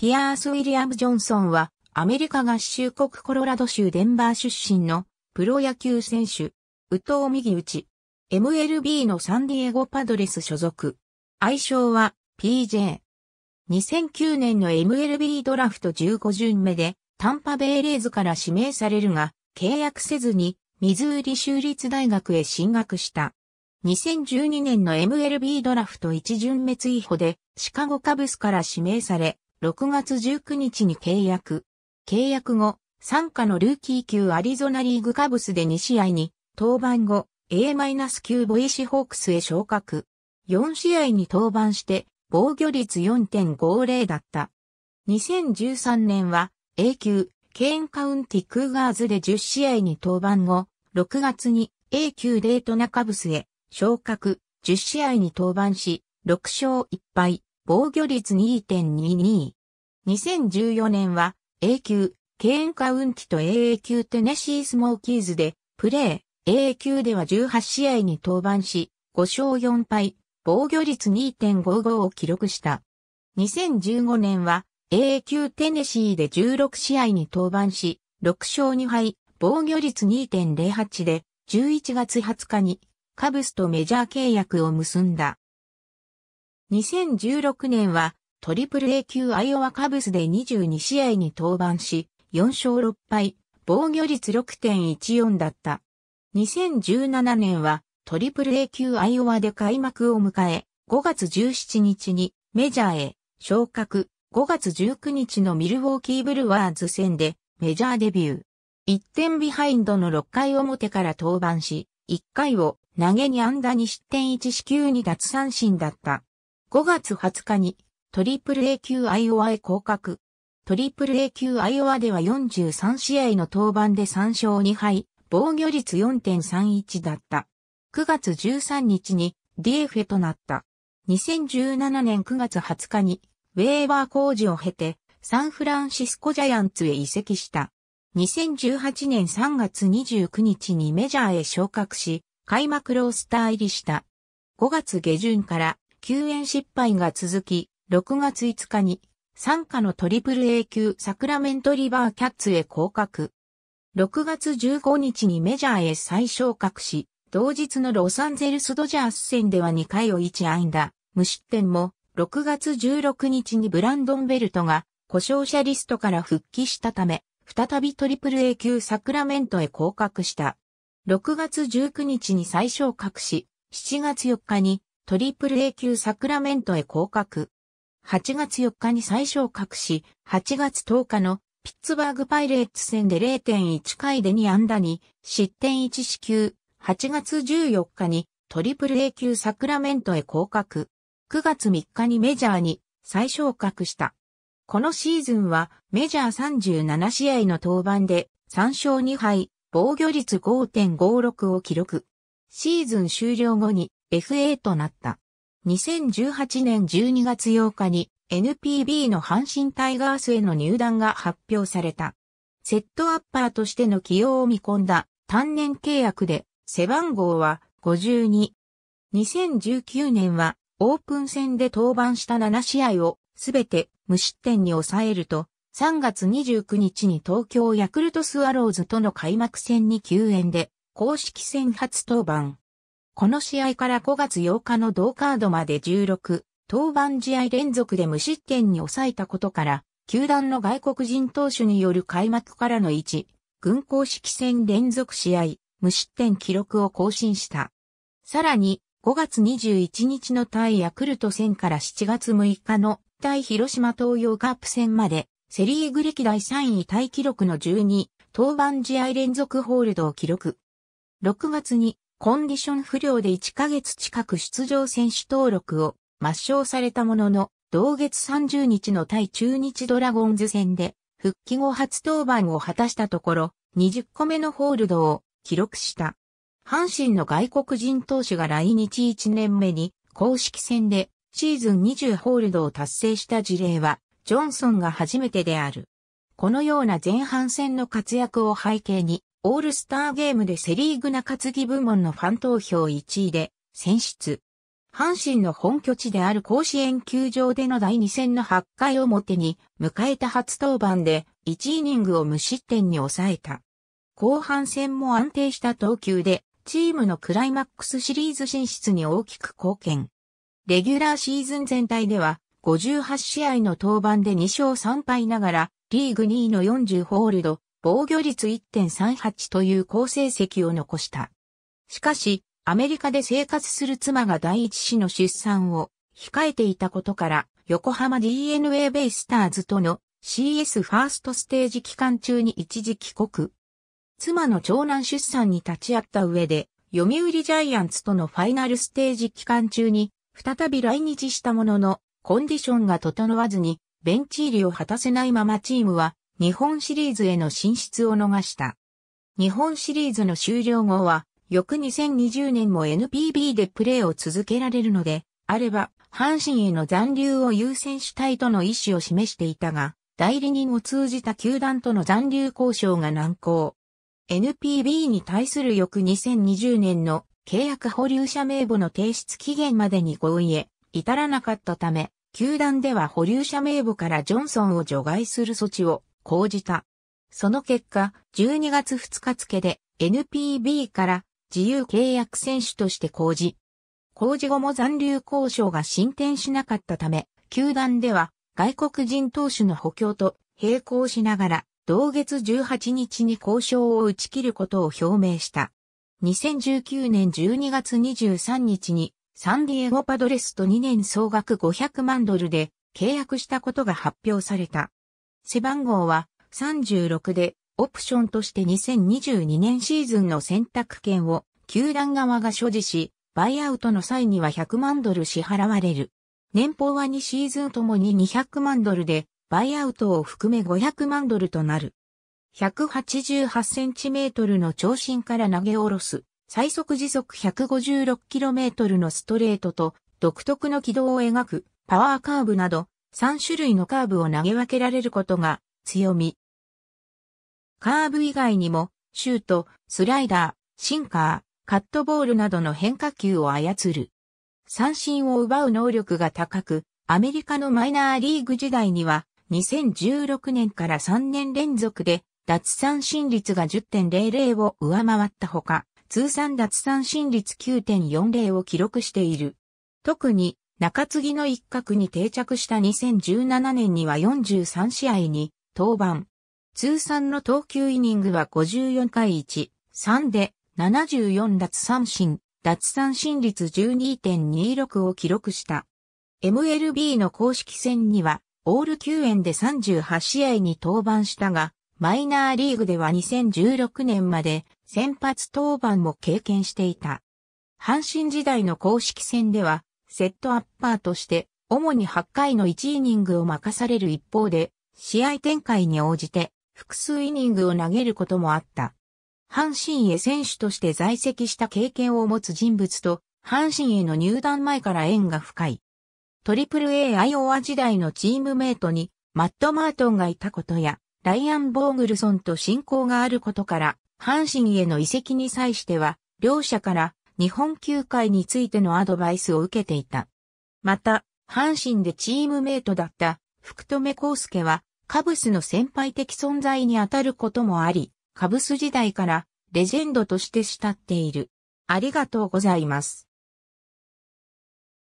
ピアース・ウィリアム・ジョンソンは、アメリカ合衆国コロラド州デンバー出身のプロ野球選手、宇藤右打ち、MLB のサンディエゴパドレス所属。愛称は PJ。2009年の MLB ドラフト15巡目で、タンパベイレーズから指名されるが、契約せずに、ミズーリ州立大学へ進学した。2012年の MLB ドラフト1巡目追捕で、シカゴカブスから指名され、6月19日に契約。契約後、参加のルーキー級アリゾナリーグカブスで2試合に、登板後、A-9 ボイシホークスへ昇格。4試合に登板して、防御率4.50だった。2013年は A 級、ケーンカウンティクーガーズで10試合に登板後、6月に A 級レートナカブスへ昇格、10試合に登板し、6勝1敗、防御率2.22。2014年は A 級、ケーンカウンティと AA 級テネシースモーキーズでプレー、AA 級では18試合に登板し、5勝4敗、防御率2.55を記録した。2015年は AA 級テネシーで16試合に登板し、6勝2敗、防御率2.08で、11月20日にカブスとメジャー契約を結んだ。2016年はトリプル A 級アイオワカブスで22試合に登板し、4勝6敗、防御率6.14だった。2017年はトリプル A 級アイオワで開幕を迎え、5月17日にメジャーへ昇格、5月19日のミルウォーキーブルワーズ戦でメジャーデビュー。1点ビハインドの6回表から登板し、1回を投げにンダに失点1四球に脱三振だった。5月20日にトリプル A 級アイオワへ降格。トリプル A 級アイオワでは43試合の登板で3勝2敗、防御率4.31だった。9月13日に DF となった。2017年9月20日にウェーバー工事を経てサンフランシスコジャイアンツへ移籍した。2018年3月29日にメジャーへ昇格し、開幕ロースター入りした。5月下旬から救援失敗が続き、6月5日に、参加のトリプル A 級サクラメントリバーキャッツへ降格。6月15日にメジャーへ再昇格し、同日のロサンゼルスドジャース戦では2回を1安打、無失点も、6月16日にブランドンベルトが故障者リストから復帰したため、再びトリプル A 級サクラメントへ降格した。6月19日に再昇格し、7月4日にトリプル A 級サクラメントへ降格。8月4日に最昇格し、8月10日のピッツバーグパイレーツ戦で0.1回で2安打に失点1死球、8月14日にトリプル A 級サクラメントへ降格。9月3日にメジャーに最昇格した。このシーズンはメジャー37試合の登板で3勝2敗、防御率5.56を記録。シーズン終了後に FA となった。2018年12月8日に NPB の阪神タイガースへの入団が発表された。セットアッパーとしての起用を見込んだ単年契約で背番号は52。2019年はオープン戦で登板した7試合をすべて無失点に抑えると3月29日に東京ヤクルトスワローズとの開幕戦に救援で公式戦初登板。この試合から5月8日の同カードまで16、登板試合連続で無失点に抑えたことから、球団の外国人投手による開幕からの1、軍公式戦連続試合、無失点記録を更新した。さらに、5月21日の対ヤクルト戦から7月6日の対広島東洋カップ戦まで、セリーグ歴代3位タイ記録の12、登板試合連続ホールドを記録。6月にコンディション不良で1ヶ月近く出場選手登録を抹消されたものの、同月30日の対中日ドラゴンズ戦で、復帰後初登板を果たしたところ、20個目のホールドを記録した。阪神の外国人投手が来日1年目に公式戦でシーズン20ホールドを達成した事例は、ジョンソンが初めてである。このような前半戦の活躍を背景に、オールスターゲームでセリーグ中継ぎ部門のファン投票1位で選出。阪神の本拠地である甲子園球場での第2戦の8回表に迎えた初登板で1イニングを無失点に抑えた。後半戦も安定した投球でチームのクライマックスシリーズ進出に大きく貢献。レギュラーシーズン全体では58試合の登板で2勝3敗ながらリーグ2位の40ホールド防御率1.38という好成績を残した。しかし、アメリカで生活する妻が第一子の出産を控えていたことから、横浜 DNA ベイスターズとの CS ファーストステージ期間中に一時帰国。妻の長男出産に立ち会った上で、読売ジャイアンツとのファイナルステージ期間中に、再び来日したものの、コンディションが整わずに、ベンチ入りを果たせないままチームは、日本シリーズへの進出を逃した。日本シリーズの終了後は、翌2020年も NPB でプレーを続けられるので、あれば、阪神への残留を優先したいとの意思を示していたが、代理人を通じた球団との残留交渉が難航。NPB に対する翌2020年の契約保留者名簿の提出期限までに合意へ至らなかったため、球団では保留者名簿からジョンソンを除外する措置を講じた。その結果、12月2日付で NPB から自由契約選手として講じ。工事後も残留交渉が進展しなかったため、球団では外国人投手の補強と並行しながら、同月18日に交渉を打ち切ることを表明した。2019年12月23日にサンディエゴパドレスと2年総額500万ドルで契約したことが発表された。背番号は36で、オプションとして2022年シーズンの選択権を球団側が所持し、バイアウトの際には100万ドル支払われる。年俸は2シーズンともに200万ドルで、バイアウトを含め500万ドルとなる。188センチメートルの長身から投げ下ろす、最速時速1 5 6トルのストレートと、独特の軌道を描く、パワーカーブなど、3種類のカーブを投げ分けられることが強み。カーブ以外にも、シュート、スライダー、シンカー、カットボールなどの変化球を操る。三振を奪う能力が高く、アメリカのマイナーリーグ時代には、2016年から3年連続で、脱三振率が10.00を上回ったほか、通算脱三振率9.40を記録している。特に中継ぎの一角に定着した2017年には43試合に登板。通算の投球イニングは54回1、3で74奪三振、奪三振率12.26を記録した。MLB の公式戦には、オール9円で38試合に登板したが、マイナーリーグでは2016年まで先発登板も経験していた。阪神時代の公式戦ではセットアッパーとして、主に8回の1イニングを任される一方で、試合展開に応じて複数イニングを投げることもあった。阪神へ選手として在籍した経験を持つ人物と、阪神への入団前から縁が深い。トリプル a アイオワ時代のチームメイトに、マット・マートンがいたことや、ライアン・ボーグルソンと親交があることから、阪神への移籍に際しては、両者から日本球界についてのアドバイスを受けていた。また、阪神でチームメイトだった福留孝介は、カブスの先輩的存在にあたることもあり、カブス時代からレジェンドとして慕っている。ありがとうございます。